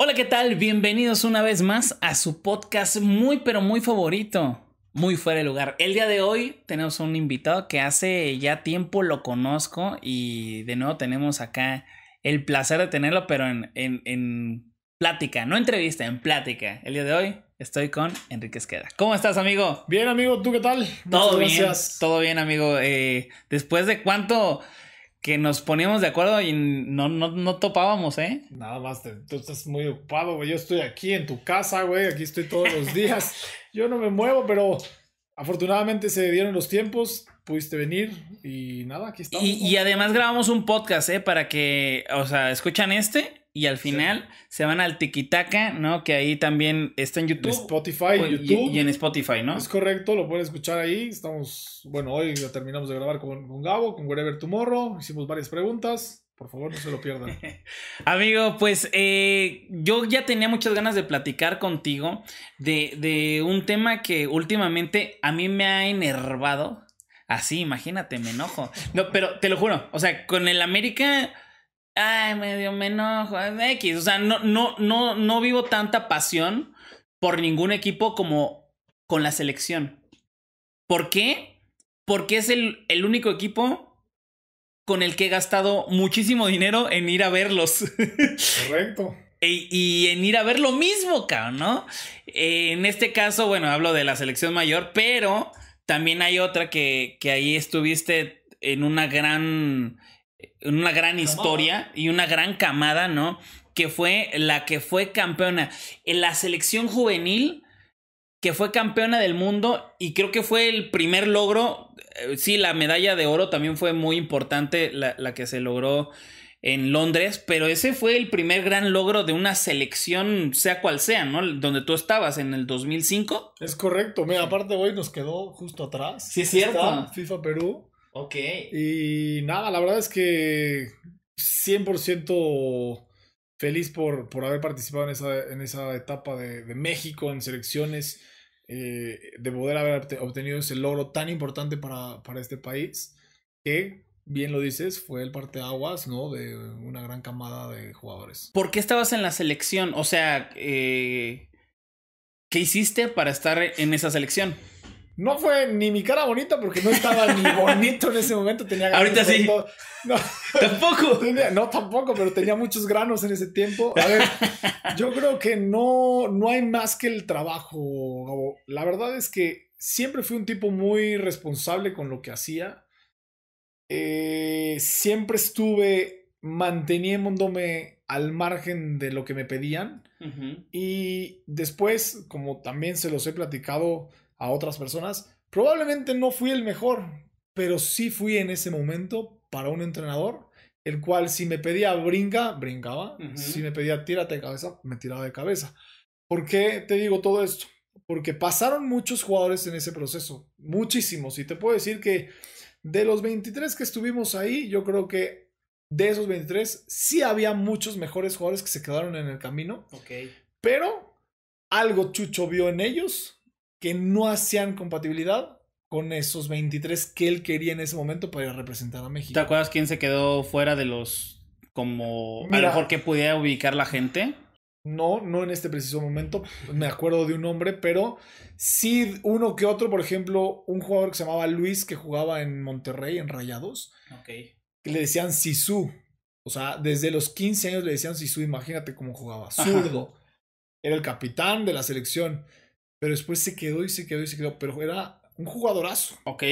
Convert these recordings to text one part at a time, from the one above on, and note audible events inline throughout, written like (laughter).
Hola, ¿qué tal? Bienvenidos una vez más a su podcast muy pero muy favorito, muy fuera de lugar. El día de hoy tenemos un invitado que hace ya tiempo lo conozco y de nuevo tenemos acá el placer de tenerlo, pero en, en, plática, no entrevista, en plática. El día de hoy estoy con Enrique Esqueda. ¿Cómo estás, amigo? Bien, amigo, ¿tú qué tal? Todo bien, todo bien, amigo. Eh, después de cuánto que nos poníamos de acuerdo y no, no, topábamos, ¿eh? Nada más, tú estás muy ocupado, güey. Yo estoy aquí en tu casa, güey. Aquí estoy todos los días. (laughs) Yo no me muevo, pero afortunadamente se dieron los tiempos. Pudiste venir y nada, aquí estamos. Y, y además grabamos un podcast, ¿eh? Para que, o sea, escuchan este y al final se van al Tikitaka, ¿no? Que ahí también está en YouTube. Spotify, en YouTube. Y, en Spotify, ¿no? Es correcto, lo pueden escuchar ahí. Estamos, bueno, hoy lo terminamos de grabar con, con Gabo, con Wherever Tomorrow. Hicimos varias preguntas. Por favor, no se lo pierdan. (laughs) Amigo, pues eh, yo ya tenía muchas ganas de platicar contigo de, de un tema que últimamente a mí me ha enervado. Así, imagínate, me enojo. No, pero te lo juro, o sea, con el América ay, medio me enojo, X. O sea, no, no, no, no vivo tanta pasión por ningún equipo como con la selección. ¿Por qué? Porque es el, el único equipo con el que he gastado muchísimo dinero en ir a verlos. (laughs) Correcto. y en ir a ver lo mismo, cabrón, ¿no? en este caso, bueno, hablo de la selección mayor, pero también hay otra que, que ahí estuviste en una gran una gran historia y una gran camada, ¿no? Que fue la que fue campeona. En la selección juvenil, que fue campeona del mundo y creo que fue el primer logro. Eh, sí, la medalla de oro también fue muy importante, la, la que se logró en Londres, pero ese fue el primer gran logro de una selección, sea cual sea, ¿no? Donde tú estabas en el 2005. Es correcto, mira, aparte hoy nos quedó justo atrás. Sí, es cierto. FIFA Perú. Ok. Y nada, la verdad es que 100% feliz por, haber participado en esa, etapa de, México, en selecciones, eh, de poder haber obtenido ese logro tan importante para, este país, que bien lo dices, fue el parteaguas, ¿no? De una gran camada de jugadores. ¿Por qué estabas en la selección? O sea, eh, ¿qué hiciste para estar en esa selección? No fue ni mi cara bonita porque no estaba ni (laughs) bonito en ese momento. Tenía Ahorita sí. No. (laughs) Tampoco. (laughs) no, tampoco, pero tenía muchos granos en ese tiempo. A ver, yo creo que no, no hay más que el trabajo, La verdad es que siempre fui un tipo muy responsable con lo que hacía. Eh, siempre estuve manteniéndome al margen de lo que me pedían. Y después, como también se los he platicado a otras personas. Probablemente no fui el mejor, pero sí fui en ese momento para un entrenador, el cual si me pedía brinca, brincaba, si me pedía tírate de cabeza, me tiraba de cabeza. ¿Por qué te digo todo esto? Porque pasaron muchos jugadores en ese proceso, muchísimos, y te puedo decir que de los 23 que estuvimos ahí, yo creo que de esos 23 sí había muchos mejores jugadores que se quedaron en el camino. Ok. Pero algo Chucho vio en ellos que no hacían compatibilidad con esos 23 que él quería en ese momento para ir a representar a México. ¿Te acuerdas quién se quedó fuera de los como a lo mejor que pudiera ubicar la gente? No, no en este preciso momento. Me acuerdo de un hombre pero sí uno que otro, por ejemplo, un jugador que se llamaba Luis que jugaba en Monterrey en Rayados. Ok. Que le decían Sisu. O sea, desde los 15 años le decían Sisu, imagínate cómo jugaba, zurdo. Era el capitán de la selección. Pero después se quedó y se quedó y se quedó. Pero era un jugadorazo. Ok.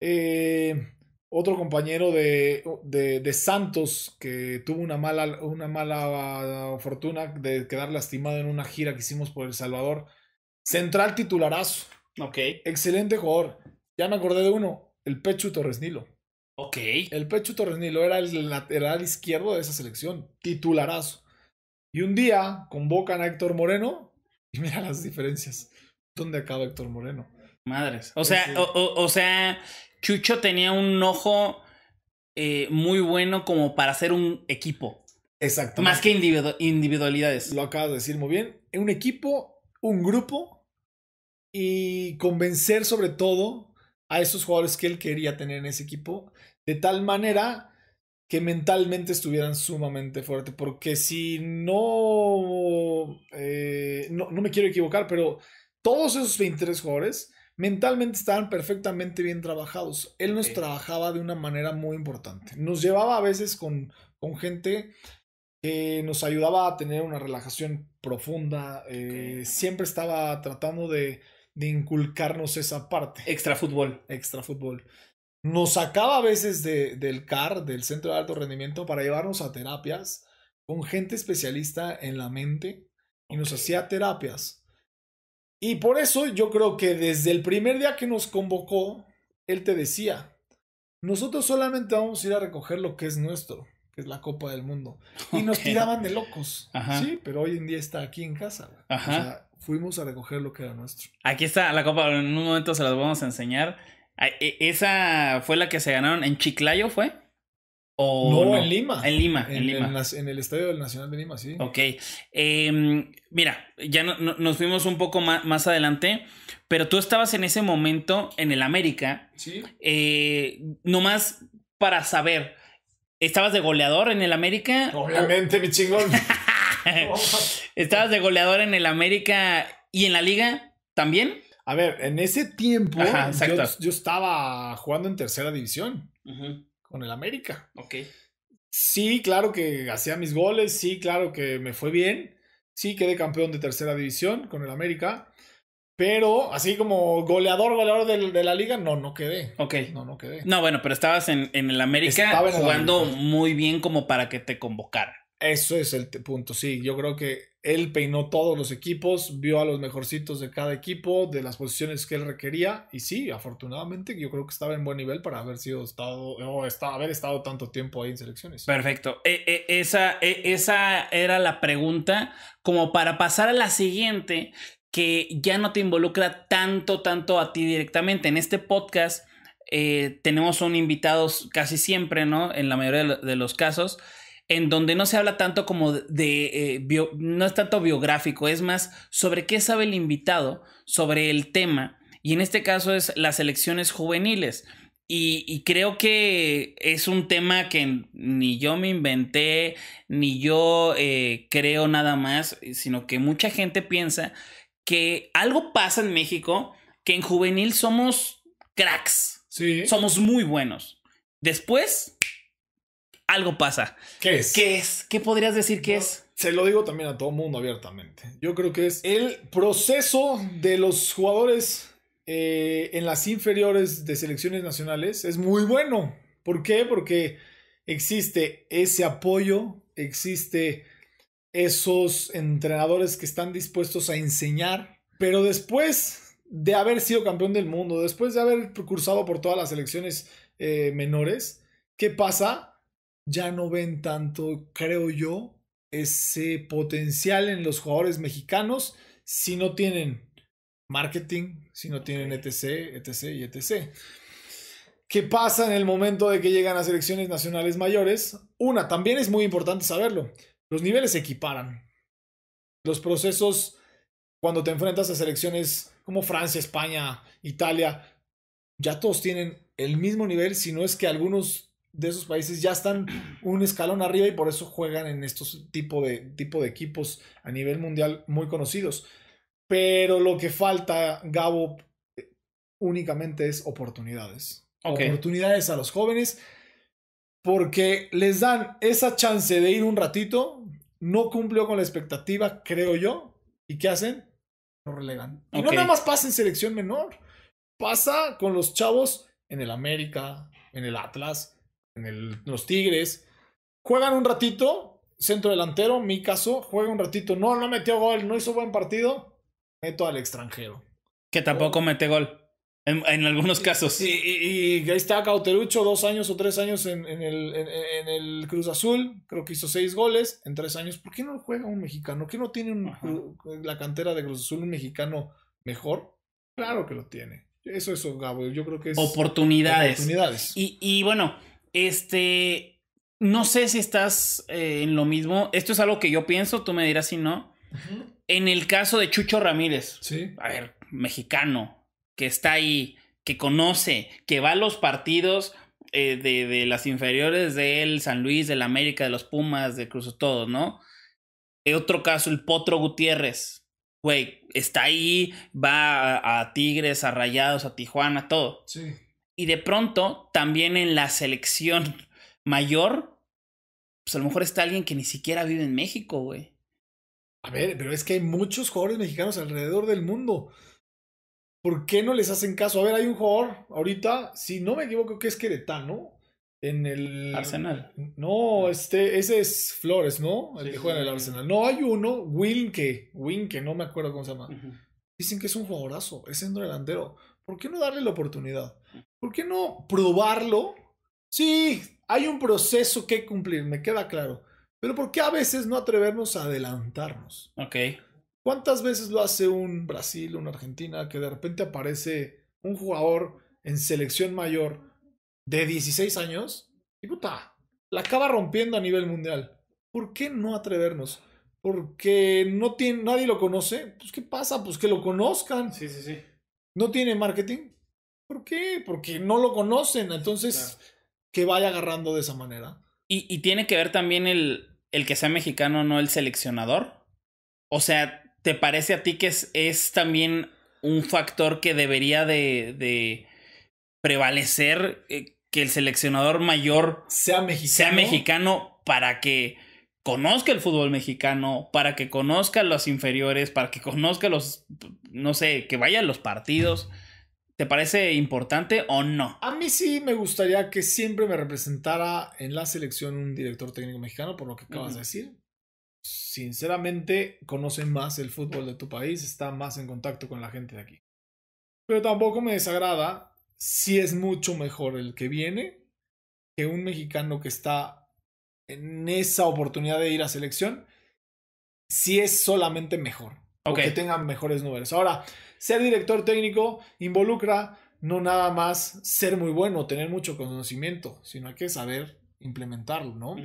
Eh, otro compañero de, de, Santos que tuvo una mala, una mala fortuna de quedar lastimado en una gira que hicimos por El Salvador. Central titularazo. Ok. Excelente jugador. Ya me acordé de uno, el Pechu Torres Nilo. Ok. El pecho Torres Nilo era el lateral izquierdo de esa selección, titularazo. Y un día convocan a Héctor Moreno (laughs) Y mira las diferencias. ¿Dónde acaba Héctor Moreno? Madres. O sea, este o, sea, Chucho tenía un ojo eh, muy bueno como para hacer un equipo. Exacto. Más que individualidades. Lo acabas de decir muy bien. Un equipo, un grupo y convencer sobre todo a esos jugadores que él quería tener en ese equipo de tal manera que mentalmente estuvieran sumamente fuertes. Porque si eh, no, no, me quiero equivocar, pero todos esos 23 jugadores mentalmente estaban perfectamente bien trabajados. Él nos trabajaba de una manera muy importante. Nos llevaba a veces con, con gente que nos ayudaba a tener una relajación profunda. Eh, siempre estaba tratando de, de inculcarnos esa parte. Extra fútbol. Extra fútbol nos sacaba a veces de, del CAR, del Centro de Alto Rendimiento, para llevarnos a terapias con gente especialista en la mente y nos hacía terapias. Y por eso yo creo que desde el primer día que nos convocó, él te decía, nosotros solamente vamos a ir a recoger lo que es nuestro, que es la Copa del Mundo. (laughs) Y nos tiraban de locos. Sí, pero hoy en día está aquí en casa. fuimos a recoger lo que era nuestro. Aquí está la Copa, en un momento se las vamos a enseñar. Ah, e, ¿Esa fue la que se ganaron en Chiclayo, fue? ¿O no, en Lima. En Lima, en, Lima. En, el Estadio del Nacional de Lima, sí. Ok. Em, mira, ya nos fuimos un poco más, más, adelante, pero tú estabas en ese momento en el América. Sí. Eh, nomás para saber, ¿estabas de goleador en el América? Obviamente, mi chingón. (laughs) ¿Estabas de goleador en el América y en la liga también? A ver, en ese tiempo yo, estaba jugando en tercera división con el América. Ok. Sí, claro que hacía mis goles, sí, claro que me fue bien, sí quedé campeón de tercera división con el América, pero así como goleador, goleador de, la liga, no, no quedé. Ok. No, no quedé. No, bueno, pero estabas en, en el América jugando muy bien como para que te convocara. Eso es el punto, sí. Yo creo que él peinó todos los equipos, vio a los mejorcitos de cada equipo, de las posiciones que él requería, y sí, afortunadamente yo creo que estaba en buen nivel para haber sido estado, o haber estado tanto tiempo ahí en selecciones. Perfecto. E, e, esa, e, esa era la pregunta, como para pasar a la siguiente, que ya no te involucra tanto, tanto a ti directamente. En este podcast eh, tenemos un invitados casi siempre, ¿no? En la mayoría de los casos en donde no se habla tanto como de, eh, no es tanto biográfico, es más sobre qué sabe el invitado, sobre el tema, y en este caso es las elecciones juveniles. Y, creo que es un tema que ni yo me inventé, ni yo eh, creo nada más, sino que mucha gente piensa que algo pasa en México, que en juvenil somos cracks. Sí. Somos muy buenos. Después algo pasa. ¿Qué es? ¿Qué es? ¿Qué podrías decir que es? Se lo digo también a todo mundo abiertamente. Yo creo que es el proceso de los jugadores eh, en las inferiores de selecciones nacionales es muy bueno. ¿Por qué? Porque existe ese apoyo, existe esos entrenadores que están dispuestos a enseñar, pero después de haber sido campeón del mundo, después de haber cursado por todas las selecciones eh, menores, ¿qué pasa? ya no ven tanto, creo yo, ese potencial en los jugadores mexicanos si no tienen marketing, si no tienen etc, etc y etc. ¿Qué pasa en el momento de que llegan a selecciones nacionales mayores? Una, también es muy importante saberlo. Los niveles se equiparan. Los procesos, cuando te enfrentas a selecciones como Francia, España, Italia, ya todos tienen el mismo nivel, si no es que algunos de esos países ya están un escalón arriba y por eso juegan en estos tipo de, tipo de equipos a nivel mundial muy conocidos. Pero lo que falta, Gabo, eh, únicamente es oportunidades. Oportunidades a los jóvenes porque les dan esa chance de ir un ratito, no cumplió con la expectativa, creo yo, y ¿qué hacen? no relegan. Y no nada más pasa en selección menor, pasa con los chavos en el América, en el Atlas, en el, los Tigres. Juegan un ratito, centro delantero, mi caso, juega un ratito, no, no metió gol, no hizo buen partido, meto al extranjero. Que tampoco oh. mete gol. En, algunos casos. Y, y, ahí está Cauterucho, dos años o tres años en, en, el, Cruz Azul. Creo que hizo seis goles en tres años. ¿Por qué no juega un mexicano? ¿Por qué no tiene un, la cantera de Cruz Azul un mexicano mejor? Claro que lo tiene. Eso es Gabo. Yo creo que es. Oportunidades. Oportunidades. Y, y bueno, este, no sé si estás eh, en lo mismo. Esto es algo que yo pienso, tú me dirás si no. En el caso de Chucho Ramírez, ¿Sí? a ver, mexicano, que está ahí, que conoce, que va a los partidos eh, de, las inferiores de él, San Luis, del América, de los Pumas, de Cruz, todos, ¿no? otro caso, el Potro Gutiérrez, güey, está ahí, va a Tigres, a Rayados, a Tijuana, todo. Sí y de pronto, también en la selección (laughs) mayor, pues a lo mejor está alguien que ni siquiera vive en México, güey. A ver, pero es que hay muchos jugadores mexicanos alrededor del mundo. ¿Por qué no les hacen caso? A ver, hay un jugador ahorita, si no me equivoco, que es queretano. En el. Arsenal. No, este, ese es Flores, ¿no? El que juega en el Arsenal. No, hay uno, Winke. Winke, no me acuerdo cómo se llama. Dicen que es un jugadorazo, es el delantero. ¿Por qué no darle la oportunidad? ¿por qué no probarlo? Sí, hay un proceso que cumplir, me queda claro. Pero ¿por qué a veces no atrevernos a adelantarnos? Ok. ¿Cuántas veces lo hace un Brasil, una Argentina, que de repente aparece un jugador en selección mayor de 16 años y puta, la acaba rompiendo a nivel mundial? ¿Por qué no atrevernos? Porque no tiene, nadie lo conoce. Pues, ¿qué pasa? Pues que lo conozcan. Sí, sí, sí. No tiene marketing. ¿Por qué? Porque no lo conocen, entonces que vaya agarrando de esa manera. Y, tiene que ver también el, el, que sea mexicano, no el seleccionador. O sea, ¿te parece a ti que es, también un factor que debería de, de prevalecer eh, que el seleccionador mayor sea mexicano? sea mexicano para que conozca el fútbol mexicano, para que conozca los inferiores, para que conozca los, no sé, que vaya a los partidos? ¿Te parece importante o no? A mí sí me gustaría que siempre me representara en la selección un director técnico mexicano, por lo que acabas de decir. Sinceramente, conoce más el fútbol de tu país, está más en contacto con la gente de aquí. Pero tampoco me desagrada si es mucho mejor el que viene que un mexicano que está en esa oportunidad de ir a selección, si es solamente mejor. que tenga mejores números. Ahora, ser director técnico involucra no nada más ser muy bueno, tener mucho conocimiento, sino hay que saber implementarlo, ¿no?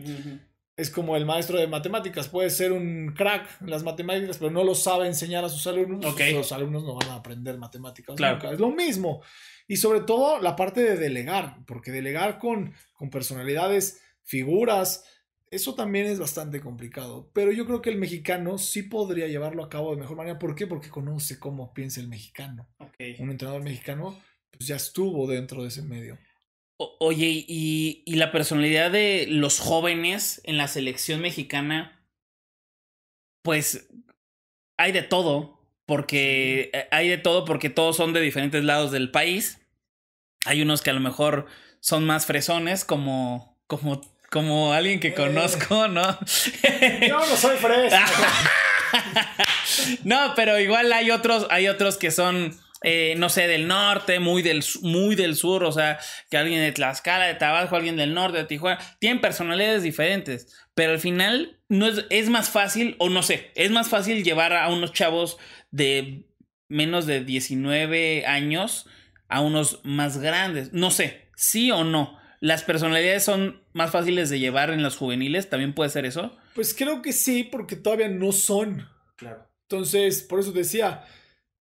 Es como el maestro de matemáticas, puede ser un crack en las matemáticas, pero no lo sabe enseñar a sus alumnos. Pues los alumnos no van a aprender matemáticas claro. nunca. Es lo mismo. Y sobre todo la parte de delegar, porque delegar con, con personalidades, figuras, eso también es bastante complicado, pero yo creo que el mexicano sí podría llevarlo a cabo de mejor manera. ¿Por qué? Porque conoce cómo piensa el mexicano. Un entrenador mexicano pues, ya estuvo dentro de ese medio. oye, y, la personalidad de los jóvenes en la selección mexicana? Pues hay de todo, porque hay de todo, porque todos son de diferentes lados del país. Hay unos que a lo mejor son más fresones, como, como como alguien que conozco, ¿no? Yo (laughs) no soy fresco. (laughs) no, pero igual hay otros, hay otros que son. Eh, no sé, del norte, muy del, muy del sur, o sea, que alguien de Tlaxcala, de Tabasco, alguien del norte, de Tijuana, tienen personalidades diferentes, pero al final no es, es más fácil, o no sé, es más fácil llevar a unos chavos de menos de 19 años a unos más grandes, no sé, sí o no, las personalidades son más fáciles de llevar en los juveniles, también puede ser eso. Pues creo que sí, porque todavía no son. Claro. Entonces, por eso decía,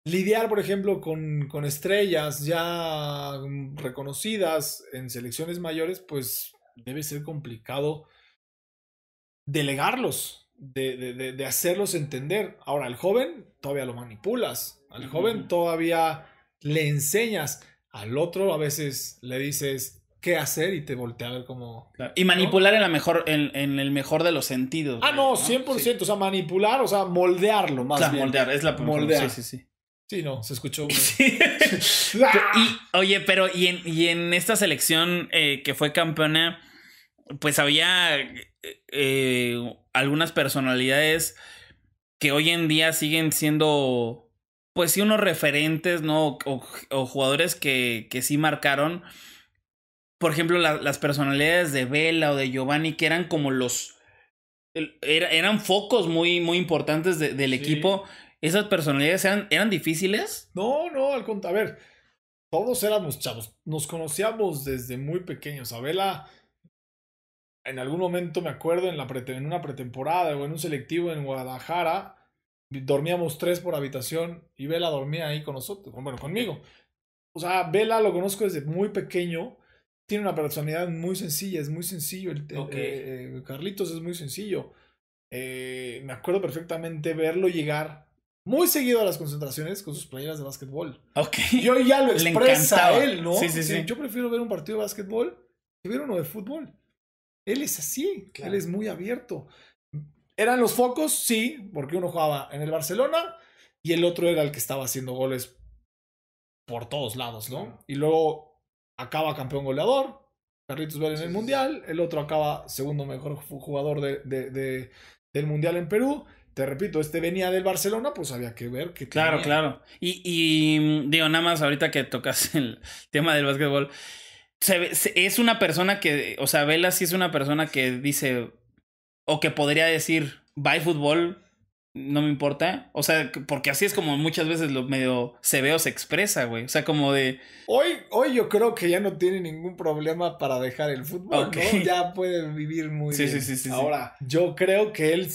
lidiar, por ejemplo, con, con estrellas ya reconocidas en selecciones mayores, pues debe ser complicado delegarlos. De, hacerlos entender. Ahora, al joven todavía lo manipulas, al joven todavía le enseñas, al otro a veces le dices, qué hacer y te voltea a ver como... Y manipular en, la mejor, en, el mejor de los sentidos. Ah, no, 100%, o sea, manipular, o sea, moldearlo más bien. moldear, es la moldear. Sí, sí, sí. Sí, no, se escuchó. (laughs) (laughs) ¡Ah! y, oye, pero y en, y en esta selección eh, que fue campeona, pues había eh, eh, algunas personalidades que hoy en día siguen siendo, pues sí, unos referentes, ¿no? O, jugadores que, que sí marcaron por ejemplo, la, las personalidades de Vela o de Giovanni, que eran como los. eran focos muy, muy importantes del equipo. ¿Esas personalidades eran, eran difíciles? No, no, al contrario. A ver, todos éramos chavos. Nos conocíamos desde muy pequeños. A Vela, en algún momento me acuerdo, en, la en una pretemporada o en un selectivo en Guadalajara, dormíamos tres por habitación y Vela dormía ahí con nosotros, bueno, conmigo. O sea, Vela lo conozco desde muy pequeño tiene una personalidad muy sencilla, es muy sencillo. El, eh, eh, Carlitos es muy sencillo. Eh, me acuerdo perfectamente verlo llegar muy seguido a las concentraciones con sus playeras de básquetbol. Yo ya lo (laughs) expresa él, ¿no? Sí, Yo prefiero ver un partido de básquetbol que ver uno de fútbol. Él es así, él es muy abierto. ¿Eran los focos? Sí, porque uno jugaba en el Barcelona y el otro era el que estaba haciendo goles por todos lados, ¿no? Y luego acaba campeón goleador, Carritos Vela en el Mundial, el otro acaba segundo mejor jugador del Mundial en Perú. Te repito, este venía del Barcelona, pues había que ver que... Claro, claro. Y, y, digo, nada más ahorita que tocas (laughs) el tema del básquetbol, se es una persona que, o sea, Vela sí es una persona que dice, o que podría decir, bye fútbol, no me importa. O sea, porque así es como muchas veces lo medio se ve o se expresa, güey. O sea, como de. Hoy, hoy yo creo que ya no tiene ningún problema para dejar el fútbol, ¿no? Ya puede vivir muy bien. Sí, sí, sí. Ahora, yo creo que él.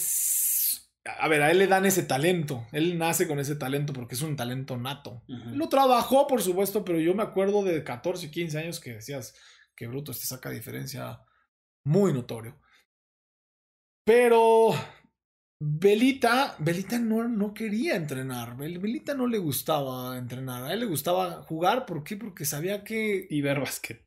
A ver, a él le dan ese talento. Él nace con ese talento porque es un talento nato. No Lo trabajó, por supuesto, pero yo me acuerdo de 14, 15 años que decías que Bruto este saca diferencia muy notorio. Pero Belita, Belita no, no quería entrenar, Belita no le gustaba entrenar, a él le gustaba jugar, ¿por qué? Porque sabía que... Y ver básquet.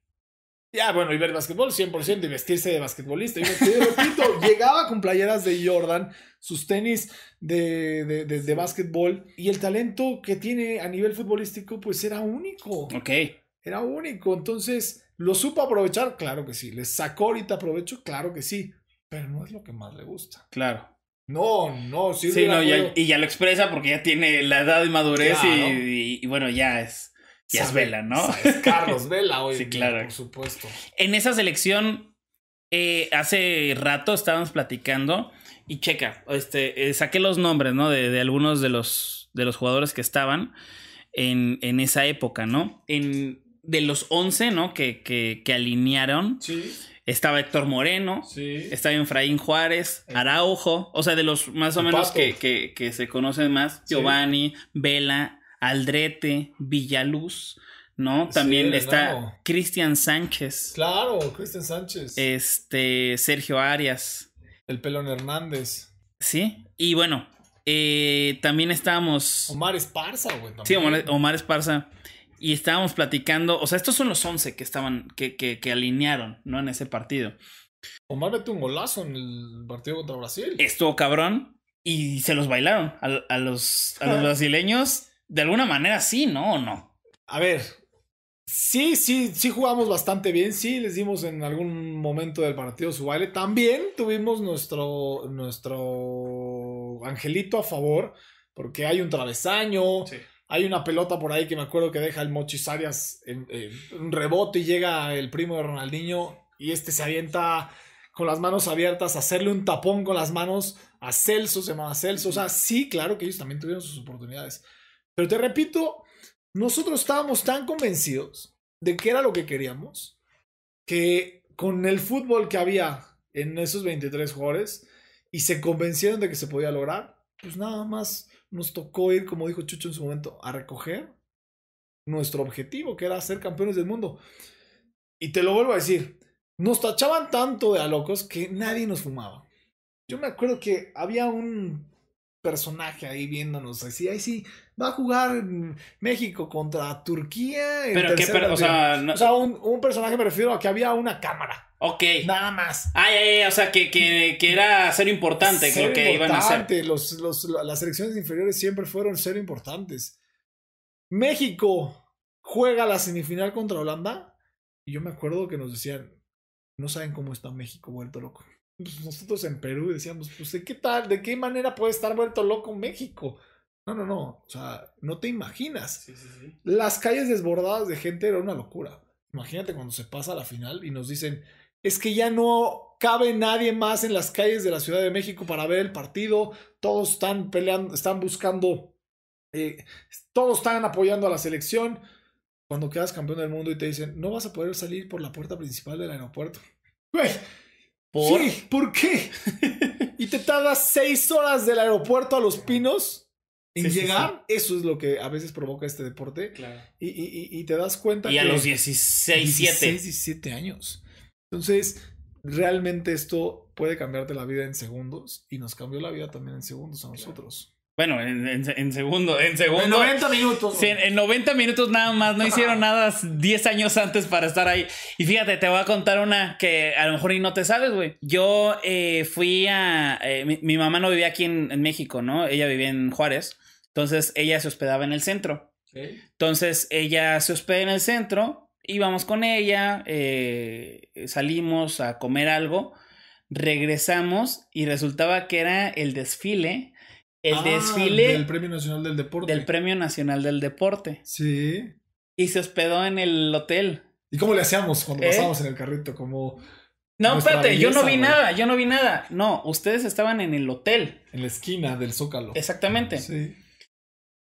Ya, bueno, y ver básquetbol 100% y vestirse de basquetbolista. Y (laughs) llegaba con playeras de Jordan, sus tenis de, de, de, básquetbol y el talento que tiene a nivel futbolístico pues era único. Ok. Era único, entonces, ¿lo supo aprovechar? Claro que sí. ¿Le sacó ahorita provecho? Claro que sí. Pero no es lo que más le gusta. Claro. No, no, sí. sí no, y ya lo expresa porque ya tiene la edad y madurez y, bueno, ya es. Ya es Vela, ¿no? Carlos (laughs) Vela hoy. Por supuesto. En esa selección, eh, hace rato estábamos platicando y checa, este, eh, saqué los nombres, ¿no? De, algunos de los, de los jugadores que estaban en, en esa época, ¿no? En, de los 11, ¿no? Que, que, que alinearon. Sí estaba Héctor Moreno, está estaba Efraín Juárez, eh. Araujo, o sea, de los más o menos que, se conocen más, Giovanni, Vela, Aldrete, Villaluz, ¿no? También está Cristian Sánchez. Claro, Cristian Sánchez. Este, Sergio Arias. El Pelón Hernández. Sí, y bueno, eh, también estamos Omar Esparza, güey. Sí, Omar Esparza. Y estábamos platicando, o sea, estos son los 11 que estaban, que, que, alinearon, ¿no? En ese partido. Omar vete un golazo en el partido contra Brasil. Estuvo cabrón y se los bailaron a, los, (laughs) brasileños. De alguna manera sí, ¿no? no? A ver, sí, sí, sí jugamos bastante bien. Sí, les dimos en algún momento del partido su baile. También tuvimos nuestro, nuestro angelito a favor porque hay un travesaño. Sí. Hay una pelota por ahí que me acuerdo que deja el Mochis en, un rebote y llega el primo de Ronaldinho y este se avienta con las manos abiertas, a hacerle un tapón con las manos a Celso, se llama Celso. O sea, sí, claro que ellos también tuvieron sus oportunidades. Pero te repito, nosotros estábamos tan convencidos de que era lo que queríamos, que con el fútbol que había en esos 23 jugadores y se convencieron de que se podía lograr, pues nada más nos tocó ir, como dijo Chucho en su momento, a recoger nuestro objetivo, que era ser campeones del mundo. Y te lo vuelvo a decir, nos tachaban tanto de a locos que nadie nos fumaba. Yo me acuerdo que había un personaje ahí viéndonos así, ahí sí, va a jugar México contra Turquía. o sea, un, personaje me refiero a que había una cámara. Ok. Nada más. Ay, ay, ay, o sea, que, que, era ser importante ser lo que iban a hacer. Los, las selecciones inferiores siempre fueron ser importantes. México juega la semifinal contra Holanda y yo me acuerdo que nos decían, no saben cómo está México vuelto loco. Pues, nosotros en Perú decíamos, pues de qué tal, de qué manera puede estar vuelto loco México. No, no, no, o sea, no te imaginas. Las calles desbordadas de gente era una locura. Imagínate cuando se pasa a la final y nos dicen, es que ya no cabe nadie más en las calles de la Ciudad de México para ver el partido, todos están peleando, están buscando, eh, todos están apoyando a la selección. Cuando quedas campeón del mundo y te dicen, no vas a poder salir por la puerta principal del aeropuerto. (laughs) Güey, ¿Por? Sí, ¿por qué? (laughs) y te tardas seis horas del aeropuerto a Los Pinos en llegar. Eso es lo que a veces provoca este deporte. Y, te das cuenta. Y a los 16, siete 17 años. Entonces, realmente esto puede cambiarte la vida en segundos y nos cambió la vida también en segundos a nosotros. Bueno, en, segundo, en segundo. En 90 minutos. en, 90 minutos nada más, no ah. hicieron nada 10 años antes para estar ahí. Y fíjate, te voy a contar una que a lo mejor ni no te sabes, güey. Yo eh, fui a... Eh, mi, mamá no vivía aquí en, México, ¿no? Ella vivía en Juárez. Entonces ella se hospedaba en el centro. ¿Sí? Entonces ella se hospeda en el centro, íbamos con ella, eh, salimos a comer algo, regresamos y resultaba que era el desfile el ah, desfile. Del Premio Nacional del Deporte. Del Premio Nacional del Deporte. Sí. Y se hospedó en el hotel. ¿Y cómo le hacíamos cuando ¿Eh? pasábamos en el carrito? Como. No, espérate, yo no vi nada, yo no vi nada. No, ustedes estaban en el hotel. En la esquina del Zócalo. Exactamente. Sí.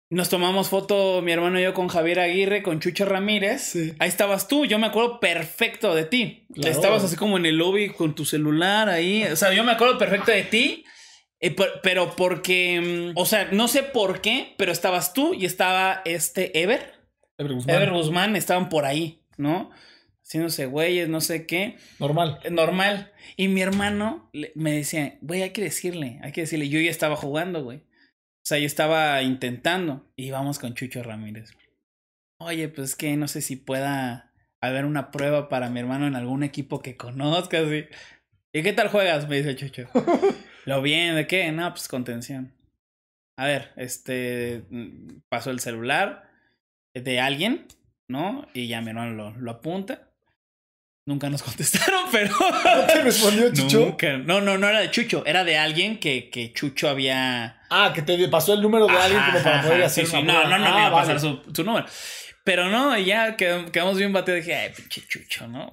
Nos tomamos foto, mi hermano y yo, con Javier Aguirre, con Chucho Ramírez. Ahí estabas tú, yo me acuerdo perfecto de ti. Estabas así como en el lobby con tu celular ahí. O sea, yo me acuerdo perfecto de ti. Eh, pero, porque, mm, o sea, no sé por qué, pero estabas tú y estaba este Ever. Ever Guzmán. Ever Guzmán estaban por ahí, ¿no? Haciéndose güeyes, no sé qué. Normal. Eh, normal. Y mi hermano me decía, güey, hay que decirle, hay que decirle. Yo ya estaba jugando, güey. O sea, yo estaba intentando. Y vamos con Chucho Ramírez. Oye, pues es que no sé si pueda haber una prueba para mi hermano en algún equipo que conozcas. ¿sí? ¿Y qué tal juegas? Me dice Chucho. (laughs) Lo bien, ¿de qué? No, pues contención. A ver, este. Mm, pasó el celular de alguien, ¿no? Y ya mi lo, lo apunta. Nunca nos (laughs) contestaron, pero. ¿No te respondió Chucho? No, no, no era de Chucho, era de alguien que, que Chucho había. Ah, que te pasó el número de alguien como para poder hacer una No, no, no, ah, me iba a pasar su, número. Pero no, ya quedamos bien bateados. Dije, ay, pinche Chucho, ¿no?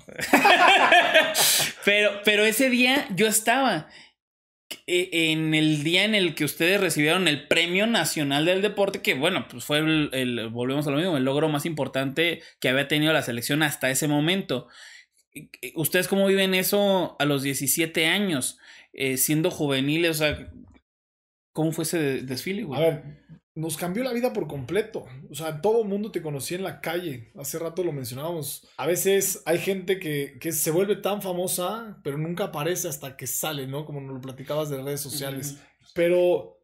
(laughs) pero, pero ese día yo estaba. Eh, en el día en el que ustedes recibieron el Premio Nacional del Deporte, que bueno, pues fue el, volvemos a lo mismo, el logro más importante que había tenido la selección hasta ese momento. ¿Ustedes cómo viven eso a los 17 años, eh, siendo juveniles? O sea, ¿cómo fue ese desfile, güey? A ver, nos cambió la vida por completo. O sea, todo el mundo te conocía en la calle. Hace rato lo mencionábamos. A veces hay gente que, se vuelve tan famosa, pero nunca aparece hasta que sale, ¿no? Como nos lo platicabas de redes sociales. Pero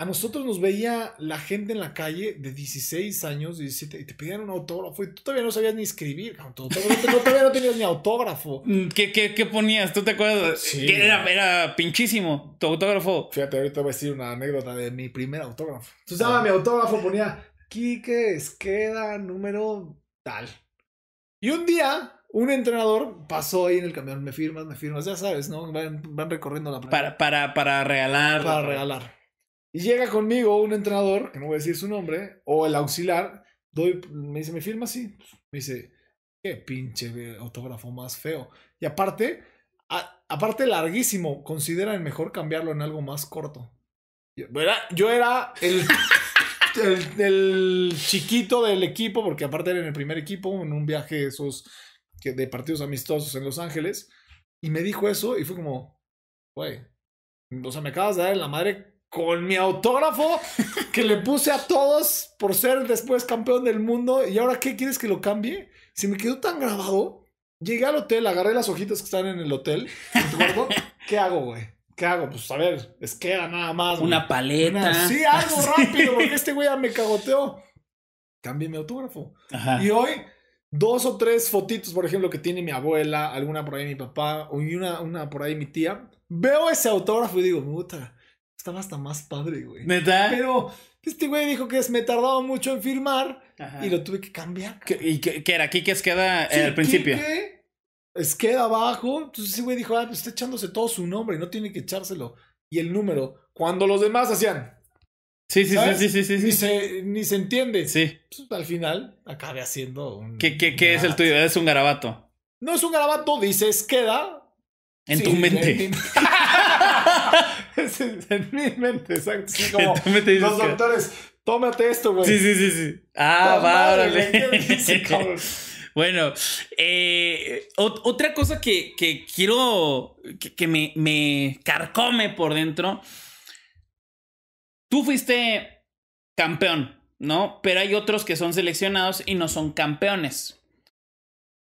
a nosotros nos veía la gente en la calle de 16 años, 17, y te pedían un autógrafo y tú todavía no sabías ni escribir. todavía no tenías ni autógrafo. (laughs) Mm, ¿Qué, qué, qué ponías? ¿Tú te acuerdas? Sí. era, era, pinchísimo tu autógrafo. Fíjate, ahorita voy a decir una anécdota de mi primer autógrafo. usaba ah. mi autógrafo ponía Quique Esqueda, número tal. Y un día un entrenador pasó ahí en el camión, me firmas, me firmas, ya sabes, ¿no? Van, van recorriendo la... Para, para, para regalar. Para regalar. Y llega conmigo un entrenador, que no voy a decir su nombre, o el auxiliar, doy, me dice, ¿me firma? Sí. Me dice, qué pinche autógrafo más feo. Y aparte, aparte larguísimo, consideran mejor cambiarlo en algo más corto. Yo era, yo era (laughs) el, el, chiquito del equipo, porque aparte era en el primer equipo, en un viaje esos que, de partidos amistosos en Los Ángeles. Y me dijo eso y fue como, güey, o sea, me acabas de dar en la madre con mi autógrafo que le puse a todos por ser después campeón del mundo. ¿Y ahora qué quieres que lo cambie? Si me quedó tan grabado, llegué al hotel, agarré las hojitas que están en el hotel. (laughs) ¿Qué hago, güey? ¿Qué hago? Pues a ver, es que nada más. Una paleta. sí, algo rápido, porque este güey ya me cagoteó. Cambié mi autógrafo. Y hoy, dos o tres fotitos, por ejemplo, que tiene mi abuela, alguna por ahí mi papá, o una, una por ahí mi tía. Veo ese autógrafo y digo, puta estaba hasta más padre, güey. ¿Neta? Pero este güey dijo que me tardaba mucho en firmar y lo tuve que cambiar. ¿Y qué, qué era? es queda al principio? es queda abajo. Entonces ese güey dijo, ah, pues está echándose todo su nombre, no tiene que echárselo. Y el número, cuando los demás hacían. Sí, sí, sí, sí, sí, sí. Ni, Se, entiende. Sí. Pues, al final acabe haciendo un... ¿Qué, es el tuyo? Es un garabato. No es un garabato, dices queda. En tu mente. (laughs) (laughs) en mi mente, exacto. los doctores, tómate esto, güey. Sí, sí, sí, sí. Ah, vale. (laughs) Bueno, eh, otra cosa que, que quiero, que, que me, me, carcome por dentro. Tú fuiste campeón, ¿no? Pero hay otros que son seleccionados y no son campeones.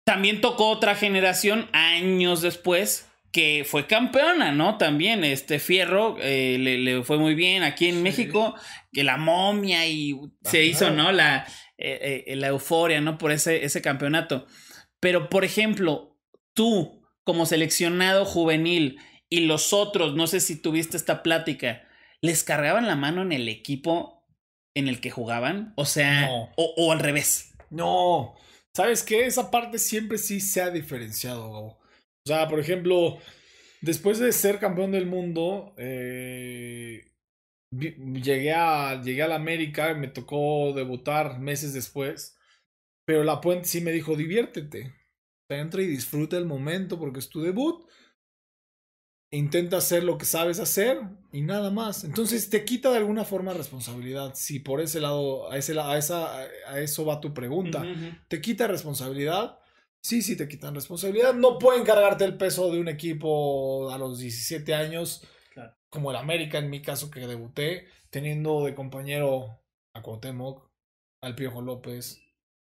También tocó otra generación años después que fue campeona, ¿no? También, este Fierro eh, le, fue muy bien aquí en México, que la momia y se hizo, ¿no? La, eh, eh, la euforia, ¿no? Por ese, ese campeonato. Pero, por ejemplo, tú como seleccionado juvenil y los otros, no sé si tuviste esta plática, ¿les cargaban la mano en el equipo en el que jugaban? O sea, o, o, al revés. No, ¿sabes qué? Esa parte siempre sí se ha diferenciado, Gabo. O sea, por ejemplo, después de ser campeón del mundo, eh, llegué, a, llegué la América me tocó debutar meses después. Pero la puente sí me dijo, diviértete. Entra y disfruta el momento porque es tu debut. Intenta hacer lo que sabes hacer y nada más. Entonces te quita de alguna forma responsabilidad. Si por ese lado, a, esa, eso va tu pregunta, te quita responsabilidad Sí, sí, te quitan responsabilidad. No pueden cargarte el peso de un equipo a los 17 años, como el América en mi caso que debuté, teniendo de compañero a Cuauhtémoc, al Piojo López,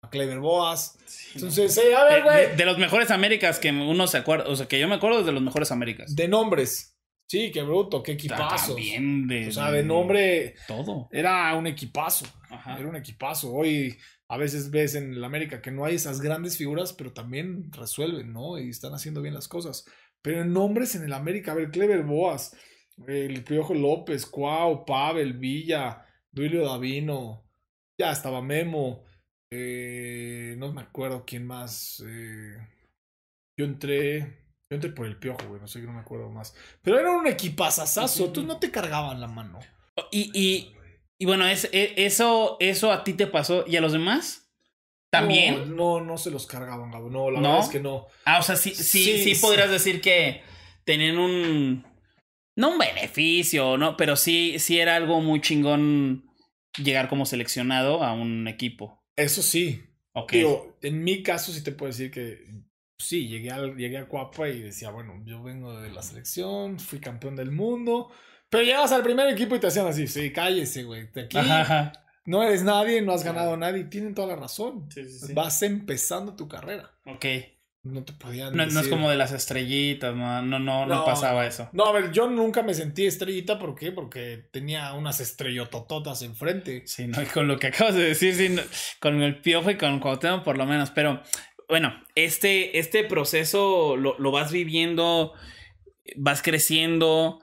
a Clever Boas. Entonces, eh, a ver, güey. De, los mejores Américas que uno se acuerda, o sea, que yo me acuerdo de los mejores Américas. De nombres. Sí, qué bruto, qué ah, equipazo. Bien de, o sea, de nombre. Todo. Era un equipazo. Era un equipazo. Hoy a veces ves en el América que no hay esas grandes figuras, pero también resuelven, ¿no? Y están haciendo bien las cosas. Pero en nombres en el América, a ver, Clever Boas, el Piojo López, Cuau, Pavel, Villa, Duilio Davino, ya estaba Memo, eh, no me acuerdo quién más. Eh, yo entré. Yo entré por el piojo, güey, no sé, no me acuerdo más. Pero era un equipazazazo, tú no te cargaban la mano. Y, y y bueno, es, e, eso, eso a ti te pasó y a los demás. ¿También? No, no, se los cargaban, No, la verdad es que no. Ah, o sea, sí, sí, sí, podrías decir que tenían un. No un beneficio, ¿no? Pero sí, sí era algo muy chingón llegar como seleccionado a un equipo. Eso sí. Ok. en mi caso sí te puedo decir que sí, llegué al llegué a Cuapa y decía, bueno, yo vengo de la selección, fui campeón del mundo pero llegas al primer equipo y te hacían así, sí, cállese, güey. Aquí ajá, no eres nadie, no has ganado nadie. Tienen toda la razón. Vas empezando tu carrera. Ok. No te podían no, decir. no es como de las estrellitas, no, no, no, no, pasaba eso. No, a ver, yo nunca me sentí estrellita, ¿por qué? Porque tenía unas estrellotototas enfrente. Sí, no, y con lo que acabas de decir, con el piojo y con Cuauhtémoc por lo menos. Pero, bueno, este, este proceso lo, lo vas viviendo, vas creciendo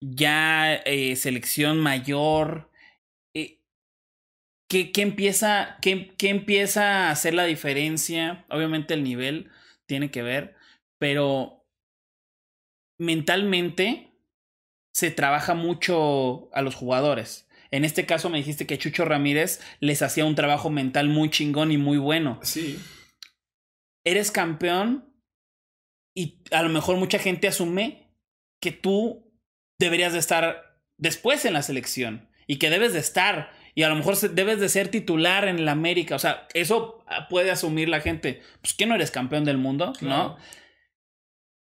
ya eh, selección mayor, eh, ¿qué, qué empieza, qué empieza a hacer la diferencia? Obviamente el nivel tiene que ver, pero mentalmente se trabaja mucho a los jugadores. En este caso me dijiste que Chucho Ramírez les hacía un trabajo mental muy chingón y muy bueno. Sí. Eres campeón y a lo mejor mucha gente asume que tú deberías de estar después en la selección y que debes de estar y a lo mejor debes de ser titular en la América. O sea, eso ah, puede asumir la gente. Pues que no eres campeón del mundo, ¿no?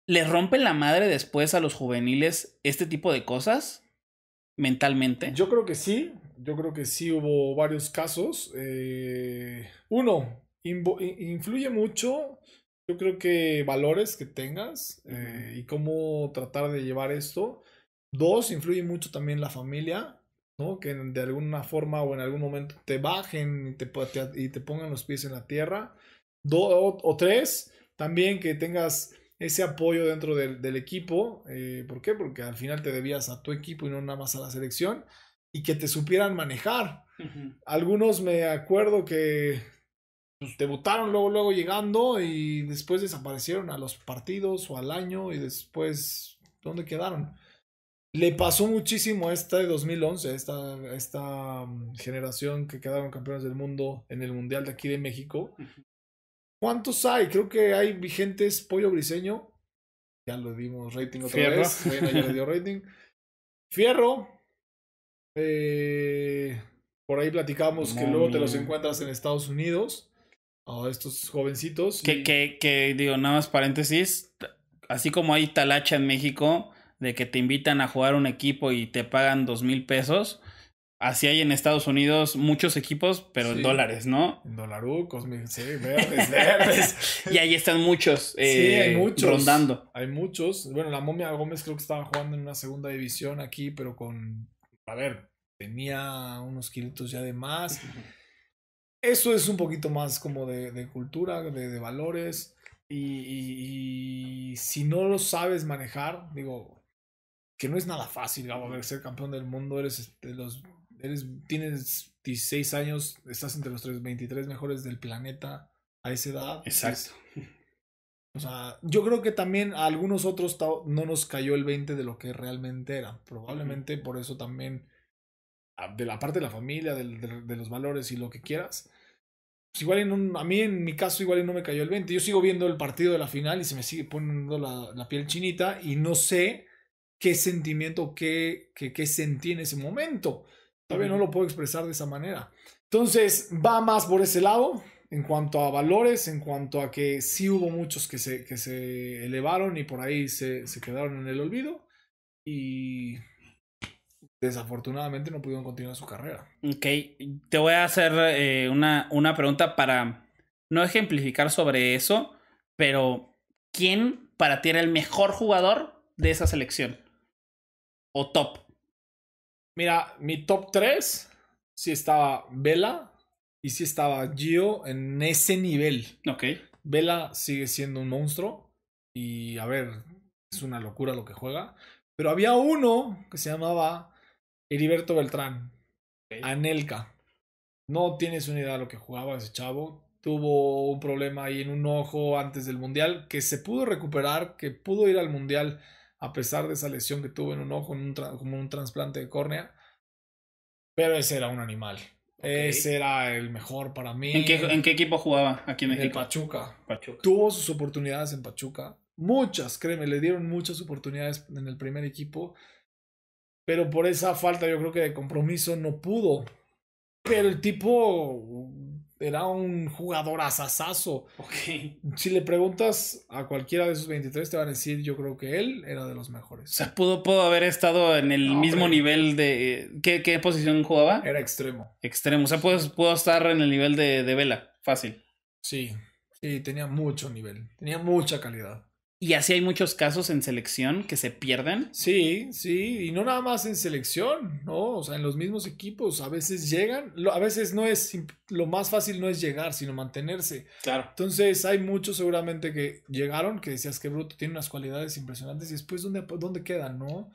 le rompen la madre después a los juveniles este tipo de cosas mentalmente. Yo creo que sí. Yo creo que sí hubo varios casos. Eh, uno, influye mucho. Yo creo que valores que tengas eh, y cómo tratar de llevar esto. Dos, influye mucho también la familia, ¿no? Que de alguna forma o en algún momento te bajen y te, pongan los pies en la tierra. dos o, tres, también que tengas ese apoyo dentro del, equipo. Eh, ¿Por qué? Porque al final te debías a tu equipo y no nada más a la selección. Y que te supieran manejar. Algunos me acuerdo que te pues, votaron luego, luego llegando y después desaparecieron a los partidos o al año y después, ¿dónde quedaron? Le pasó muchísimo a esta de 2011, esta, esta mm, generación que quedaron campeones del mundo en el Mundial de aquí de México. ¿Cuántos hay? Creo que hay vigentes Pollo Briseño. Ya lo dimos rating otra vez. rating. Fierro. Eh, por ahí platicamos que luego te los encuentras en Estados Unidos. A estos jovencitos. Que, que, que digo, nada más paréntesis. Así como hay talacha en México de que te invitan a jugar un equipo y te pagan dos mil pesos. Así hay en Estados Unidos muchos equipos, pero en dólares, ¿no? En dolarucos, sí, verdes, verdes. (laughs) y ahí están muchos, sí, hay eh, muchos rondando. Hay muchos. Bueno, la momia Gómez creo que estaba jugando en una segunda división aquí, pero con, a ver, tenía unos kilitos ya de más. Eso es un poquito más como de, cultura, de, valores. y si no lo sabes manejar, digo, que no es nada fácil, a ver, ser campeón del mundo, eres este, los eres tienes 16 años, estás entre los 23 mejores del planeta a esa edad. Exacto. o sea, yo creo que también a algunos otros no nos cayó el 20 de lo que realmente era. Probablemente por eso también ah, de la parte de la familia, de, de, los valores y lo que quieras. Pues igual un, a mí en mi caso igual no me cayó el 20. Yo sigo viendo el partido de la final y se me sigue poniendo la, la piel chinita y no sé qué sentimiento, qué, sentí en ese momento. Todavía no lo puedo expresar de esa manera. Entonces, va más por ese lado en cuanto a valores, en cuanto a que sí hubo muchos que se, elevaron y por ahí se, quedaron en el olvido. Y desafortunadamente no pudieron continuar su carrera. Ok, te voy a hacer eh, una, una pregunta para no ejemplificar sobre eso, pero ¿quién para ti era el mejor jugador de esa selección? o top? Mira, mi top 3 Si estaba Vela y si estaba Gio en ese nivel. Ok. Vela sigue siendo un monstruo y a ver, es una locura lo que juega. Pero había uno que se llamaba Heriberto Beltrán, Anelka. No tienes una idea de lo que jugaba ese chavo. Tuvo un problema ahí en un ojo antes del mundial que se pudo recuperar, que pudo ir al mundial a pesar de esa lesión que tuvo en un ojo, en un como un trasplante de córnea. Pero ese era un animal. Ese era el mejor para mí. ¿En qué, equipo jugaba aquí en México? En Pachuca. Pachuca. Tuvo sus oportunidades en Pachuca. Muchas, créeme, le dieron muchas oportunidades en el primer equipo. Pero por esa falta, yo creo que de compromiso no pudo. Pero el tipo, era un jugador asasazo. Okay. Si le preguntas a cualquiera de esos 23, te van a decir, yo creo que él era de los mejores. O sea, pudo, pudo haber estado en el mismo nivel de... ¿qué, posición jugaba? Era extremo. Extremo, o sea, pudo, estar en el nivel de, de Vela, fácil. Sí, sí, tenía mucho nivel, tenía mucha calidad. Y así hay muchos casos en selección que se pierden. Sí, sí, y no nada más en selección, ¿no? O sea, en los mismos equipos a veces llegan, a veces no es, lo más fácil no es llegar, sino mantenerse. Claro. Entonces hay muchos seguramente que llegaron, que decías que Bruto tiene unas cualidades impresionantes y después ¿dónde, dónde quedan, no?